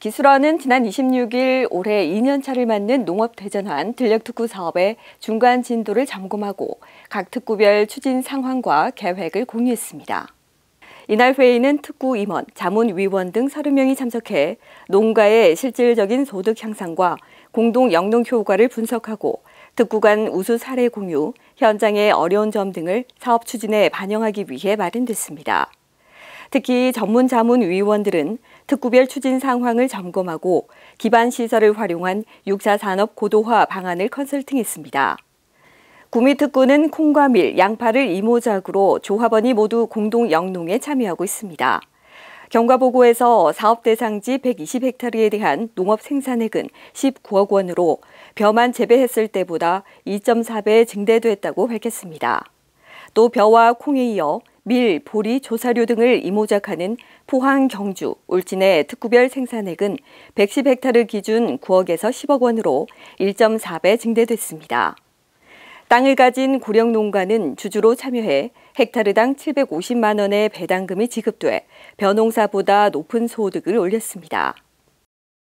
기술원은 지난 26일 올해 2년차를 맞는 농업대전환 들력특구 사업의 중간 진도를 점검하고 각 특구별 추진 상황과 계획을 공유했습니다. 이날 회의는 특구 임원, 자문위원 등 30명이 참석해 농가의 실질적인 소득 향상과 공동 영농 효과를 분석하고 특구 간 우수 사례 공유, 현장의 어려운 점 등을 사업 추진에 반영하기 위해 마련됐습니다. 특히 전문 자문 위원들은 특구별 추진 상황을 점검하고 기반 시설을 활용한 6차 산업 고도화 방안을 컨설팅했습니다. 구미특구는 콩과 밀, 양파를 이모작으로 조합원이 모두 공동 영농에 참여하고 있습니다. 경과보고에서 사업 대상지 120헥타르에 대한 농업 생산액은 19억 원으로 벼만 재배했을 때보다 2.4배 증대됐다고 밝혔습니다. 또 벼와 콩에 이어 밀, 보리, 조사료 등을 이모작하는 포항, 경주, 울진의 특구별 생산액은 110헥타르 기준 9억에서 10억 원으로 1.4배 증대됐습니다. 땅을 가진 고령 농가는 주주로 참여해 헥타르당 750만 원의 배당금이 지급돼 벼농사보다 높은 소득을 올렸습니다.